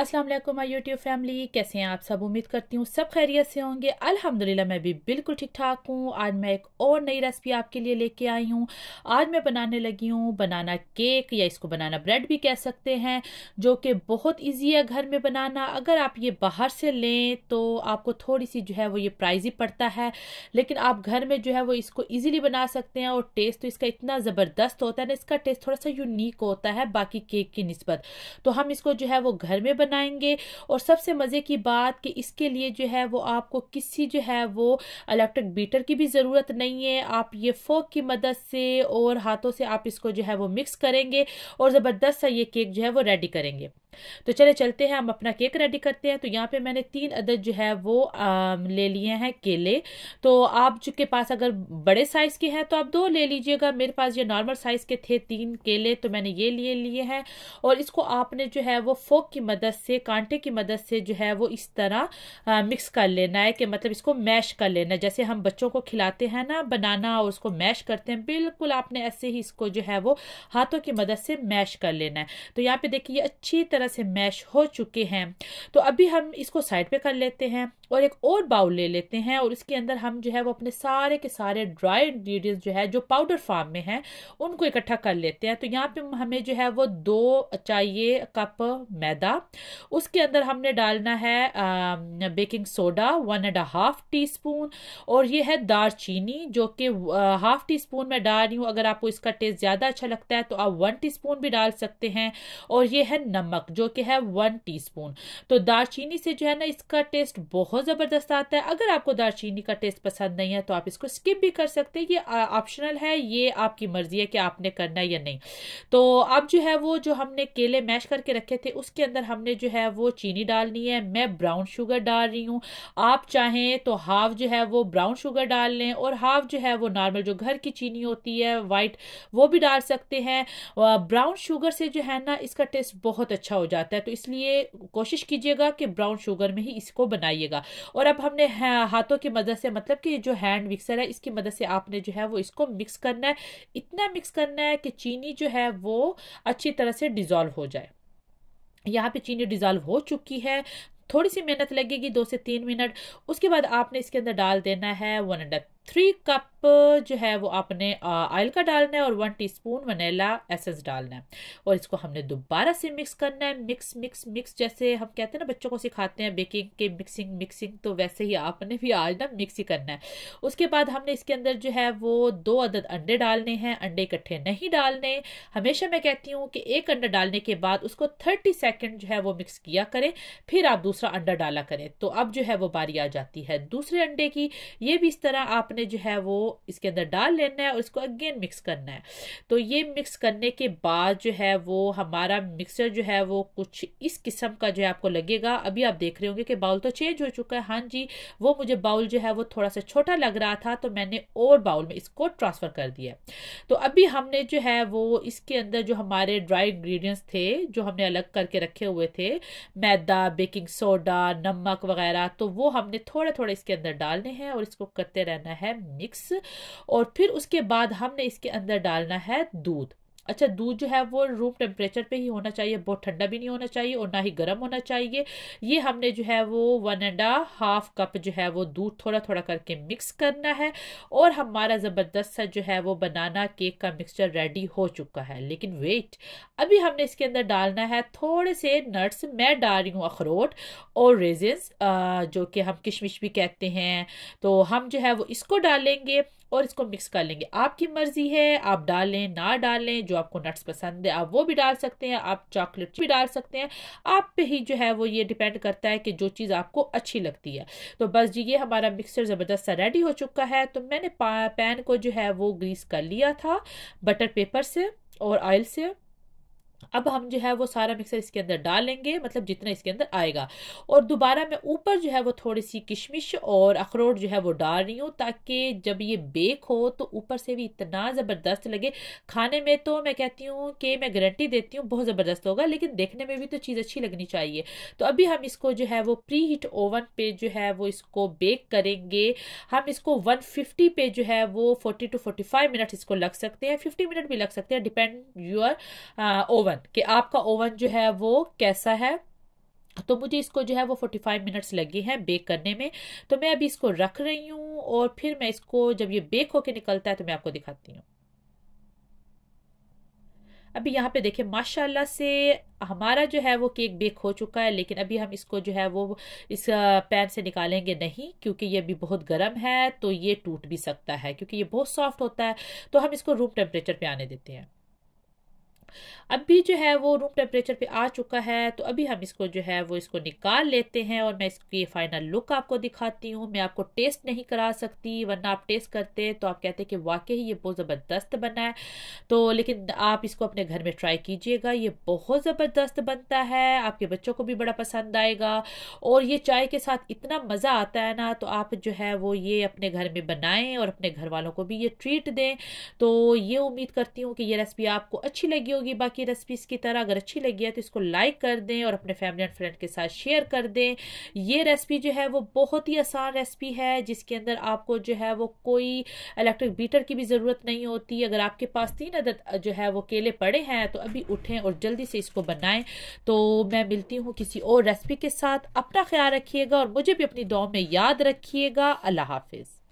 अस्सलाम वालेकुम my YouTube family कैसे हैं आप सब उम्मीद करती हूँ सब खैरियत से होंगे अल्हम्दुलिल्लाह मैं भी बिल्कुल ठीक ठाक हूँ आज मैं एक और नई रेसिपी आपके लिए लेके आई हूँ आज मैं बनाने लगी हूँ बनाना केक या इसको बनाना ब्रेड भी कह सकते हैं जो कि बहुत ईजी है घर में बनाना अगर आप ये बाहर से लें तो आपको थोड़ी सी जो है वो ये ही पड़ता है लेकिन आप घर में जो है वो इसको ईजिली बना सकते हैं और टेस्ट तो इसका इतना ज़बरदस्त होता है ना इसका टेस्ट थोड़ा सा यूनिक होता है बाकी केक की नस्बत तो हम इसको जो है वो घर में बनाएंगे और सबसे मज़े की बात कि इसके लिए जो है वो आपको किसी जो है वो इलेक्ट्रिक बीटर की भी ज़रूरत नहीं है आप ये फोक की मदद से और हाथों से आप इसको जो है वो मिक्स करेंगे और ज़बरदस्त सा ये केक जो है वो रेडी करेंगे तो चले चलते हैं हम अपना केक रेडी करते हैं तो यहाँ पे मैंने तीन अदद जो है वो आ, ले लिए हैं केले तो आप जो के पास अगर बड़े साइज़ के हैं तो आप दो ले लीजिएगा मेरे पास ये नॉर्मल साइज़ के थे तीन केले तो मैंने ये लिए लिए हैं और इसको आपने जो है वो फोक की मदद से कांटे की मदद से जो है वो इस तरह आ, मिक्स कर लेना है कि मतलब इसको मैश कर लेना जैसे हम बच्चों को खिलाते हैं ना बनाना और उसको मैश करते हैं बिल्कुल आपने ऐसे ही इसको जो है वो हाथों की मदद से मैश कर लेना है तो यहाँ पे देखिए अच्छी तरह तरह से मैश हो चुके हैं तो अभी हम इसको साइड पे कर लेते हैं और एक और बाउल ले लेते हैं और इसके अंदर हम जो है वो अपने सारे के सारे ड्राई इंग्रीडियंट जो है जो पाउडर फार्म में हैं उनको इकट्ठा कर लेते हैं तो यहाँ पे हमें जो है वो दो चाहिए कप मैदा उसके अंदर हमने डालना है आ, baking soda one and half teaspoon और ये है दारचीनी जो कि हाफ टी स्पून में डाल रही हूँ अगर आपको इसका टेस्ट ज़्यादा अच्छा लगता है तो आप वन टी स्पून भी डाल सकते हैं और ये है नमक जो कि है वन टी तो दारचीनी से जो है ना इसका टेस्ट बहुत ज़बरदस्त आता है अगर आपको दारचीनी का टेस्ट पसंद नहीं है तो आप इसको स्किप भी कर सकते हैं ये ऑप्शनल है ये आपकी मर्ज़ी है कि आपने करना या नहीं तो अब जो है वो जो हमने केले मैश करके रखे थे उसके अंदर हमने जो है वो चीनी डालनी है मैं ब्राउन शुगर डाल रही हूँ आप चाहें तो हाफ जो है वो ब्राउन शुगर डाल लें और हाफ जो है वो नॉर्मल जो घर की चीनी होती है वाइट वो भी डाल सकते हैं ब्राउन शुगर से जो है ना इसका टेस्ट बहुत अच्छा हो जाता है तो इसलिए कोशिश कीजिएगा कि ब्राउन शुगर में ही इसको बनाइएगा और अब हमने हाथों की मदद से मतलब कि जो हैंड मिक्सर है इसकी मदद से आपने जो है वो इसको मिक्स करना है इतना मिक्स करना है कि चीनी जो है वो अच्छी तरह से डिज़ोल्व हो जाए यहाँ पे चीनी डिज़ोल्व हो चुकी है थोड़ी सी मेहनत लगेगी दो से तीन मिनट उसके बाद आपने इसके अंदर डाल देना है वन एंड थ्री कप जो है वो आपने ऑयल का डालना है और वन टीस्पून वनीला एसेंस डालना है और इसको हमने दोबारा से मिक्स करना है मिक्स मिक्स मिक्स जैसे हम कहते हैं ना बच्चों को सिखाते हैं बेकिंग के मिक्सिंग मिक्सिंग तो वैसे ही आपने भी आज ना मिक्स ही करना है उसके बाद हमने इसके अंदर जो है वो दो अदद अंडे डालने हैं अंडे इकट्ठे नहीं डालने हमेशा मैं कहती हूँ कि एक अंडा डालने के बाद उसको थर्टी सेकेंड जो है वो मिक्स किया करें फिर आप दूसरा अंडा डाला करें तो अब जो है वो बारी आ जाती है दूसरे अंडे की ये भी इस तरह आपने जो है वो इसके अंदर डाल लेना है और इसको अगेन मिक्स करना है तो ये मिक्स करने के बाद जो है वो हमारा मिक्सर जो है वो कुछ इस किस्म का जो है आपको लगेगा अभी आप देख रहे होंगे कि बाउल तो चेंज हो चुका है हाँ जी वो मुझे बाउल जो है वो थोड़ा सा छोटा लग रहा था तो मैंने और बाउल में इसको ट्रांसफ़र कर दिया तो अभी हमने जो है वो इसके अंदर जो हमारे ड्राई इंग्रीडियंट्स थे जो हमने अलग करके रखे हुए थे मैदा बेकिंग सोडा नमक वगैरह तो वो हमने थोड़े थोड़े इसके अंदर डालने हैं और इसको करते रहना है मिक्स और फिर उसके बाद हमने इसके अंदर डालना है दूध अच्छा दूध जो है वो रूम टेम्परेचर पे ही होना चाहिए बहुत ठंडा भी नहीं होना चाहिए और ना ही गर्म होना चाहिए ये हमने जो है वो वन एंड हाफ कप जो है वो दूध थोड़ा थोड़ा करके मिक्स करना है और हमारा ज़बरदस्त सा जो है वो बनाना केक का मिक्सचर रेडी हो चुका है लेकिन वेट अभी हमने इसके अंदर डालना है थोड़े से नट्स मैं डाल रही हूँ अखरोट और रेजेंस जो कि हम किशमिश भी कहते हैं तो हम जो है वो इसको डालेंगे और इसको मिक्स कर लेंगे आपकी मर्ज़ी है आप डालें ना डालें जो जो आपको नट्स पसंद है आप वो भी डाल सकते हैं आप चॉकलेट भी डाल सकते हैं आप पे ही जो है वो ये डिपेंड करता है कि जो चीज़ आपको अच्छी लगती है तो बस जी ये हमारा मिक्सचर ज़बरदस्त सा रेडी हो चुका है तो मैंने पैन को जो है वो ग्रीस कर लिया था बटर पेपर से और ऑयल से अब हम जो है वो सारा मिक्सर इसके अंदर डालेंगे मतलब जितना इसके अंदर आएगा और दोबारा मैं ऊपर जो है वो थोड़ी सी किशमिश और अखरोट जो है वो डाल रही हूँ ताकि जब ये बेक हो तो ऊपर से भी इतना ज़बरदस्त लगे खाने में तो मैं कहती हूँ कि मैं गारंटी देती हूँ बहुत ज़बरदस्त होगा लेकिन देखने में भी तो चीज़ अच्छी लगनी चाहिए तो अभी हम इसको जो है वो प्री हीट ओवन पर जो है वो इसको बेक करेंगे हम इसको वन पे जो है वो फोर्टी टू फोर्टी मिनट इसको लग सकते हैं फिफ्टी मिनट भी लग सकते हैं डिपेंड योर ओवन ओवन कि आपका ओवन जो है वो कैसा है तो मुझे इसको जो है वो 45 मिनट्स लगे हैं बेक करने में तो मैं अभी इसको रख रही हूँ और फिर मैं इसको जब ये बेक होके निकलता है तो मैं आपको दिखाती हूँ अभी यहाँ पे देखें माशाल्लाह से हमारा जो है वो केक बेक हो चुका है लेकिन अभी हम इसको जो है वो इस पैन से निकालेंगे नहीं क्योंकि ये अभी बहुत गर्म है तो ये टूट भी सकता है क्योंकि ये बहुत सॉफ्ट होता है तो हम इसको रूम टेम्परेचर पे आने देते हैं अभी जो है वो रूम टेम्परेचर पे आ चुका है तो अभी हम इसको जो है वो इसको निकाल लेते हैं और मैं इसकी फाइनल लुक आपको दिखाती हूँ मैं आपको टेस्ट नहीं करा सकती वरना आप टेस्ट करते तो आप कहते कि वाकई ये बहुत ज़बरदस्त बना है तो लेकिन आप इसको अपने घर में ट्राई कीजिएगा ये बहुत ज़बरदस्त बनता है आपके बच्चों को भी बड़ा पसंद आएगा और ये चाय के साथ इतना मज़ा आता है ना तो आप जो है वो ये अपने घर में बनाएं और अपने घर वालों को भी ये ट्रीट दें तो ये उम्मीद करती हूँ कि ये रेसिपी आपको अच्छी लगी होगी होगी बाकी रेसिपीज़ की तरह अगर अच्छी लगी है तो इसको लाइक कर दें और अपने फैमिली एंड फ्रेंड के साथ शेयर कर दें ये रेसिपी जो है वो बहुत ही आसान रेसिपी है जिसके अंदर आपको जो है वो कोई इलेक्ट्रिक बीटर की भी ज़रूरत नहीं होती अगर आपके पास तीन अदद जो है वो केले पड़े हैं तो अभी उठें और जल्दी से इसको बनाएं तो मैं मिलती हूँ किसी और रेसिपी के साथ अपना ख्याल रखिएगा और मुझे भी अपनी दुआ में याद रखिएगा अल्लाह हाफिज़